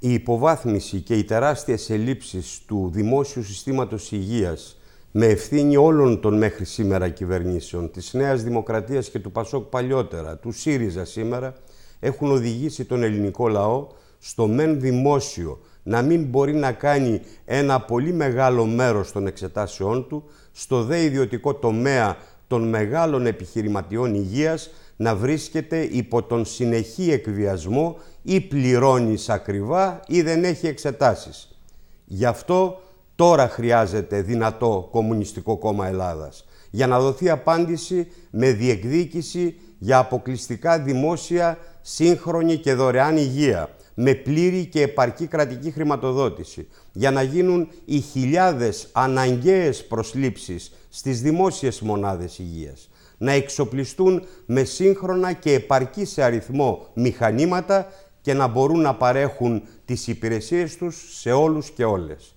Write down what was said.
Η υποβάθμιση και οι τεράστιες ελλείψεις του δημόσιου συστήματος υγείας με ευθύνη όλων των μέχρι σήμερα κυβερνήσεων, της Νέας Δημοκρατίας και του Πασόκ παλιότερα, του ΣΥΡΙΖΑ σήμερα, έχουν οδηγήσει τον ελληνικό λαό στο μεν δημόσιο να μην μπορεί να κάνει ένα πολύ μεγάλο μέρος των εξετάσεών του, στο δε ιδιωτικό τομέα των μεγάλων επιχειρηματιών υγείας να βρίσκεται υπό τον συνεχή εκβιασμό ή πληρώνεις ακριβά ή δεν έχει εξετάσεις. Γι' αυτό τώρα χρειάζεται δυνατό Κομμουνιστικό Κόμμα Ελλάδας για να δοθεί απάντηση με διεκδίκηση για αποκλειστικά δημόσια, σύγχρονη και δωρεάν υγεία με πλήρη και επαρκή κρατική χρηματοδότηση για να γίνουν οι χιλιάδες αναγκαίες προσλήψεις στις δημόσιες μονάδες υγείας, να εξοπλιστούν με σύγχρονα και επαρκή σε αριθμό μηχανήματα και να μπορούν να παρέχουν τις υπηρεσίες τους σε όλους και όλες.